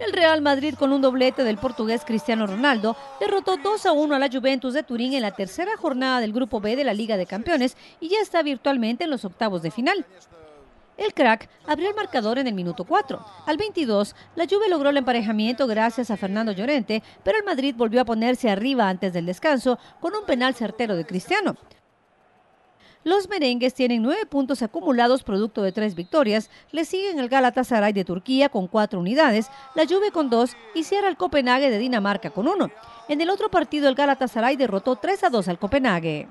El Real Madrid con un doblete del portugués Cristiano Ronaldo derrotó 2 a 1 a la Juventus de Turín en la tercera jornada del Grupo B de la Liga de Campeones y ya está virtualmente en los octavos de final. El crack abrió el marcador en el minuto 4. Al 22, la Juve logró el emparejamiento gracias a Fernando Llorente, pero el Madrid volvió a ponerse arriba antes del descanso con un penal certero de Cristiano. Los merengues tienen nueve puntos acumulados producto de tres victorias. Le siguen el Galatasaray de Turquía con cuatro unidades, la Juve con dos y cierra el Copenhague de Dinamarca con uno. En el otro partido el Galatasaray derrotó 3 a 2 al Copenhague.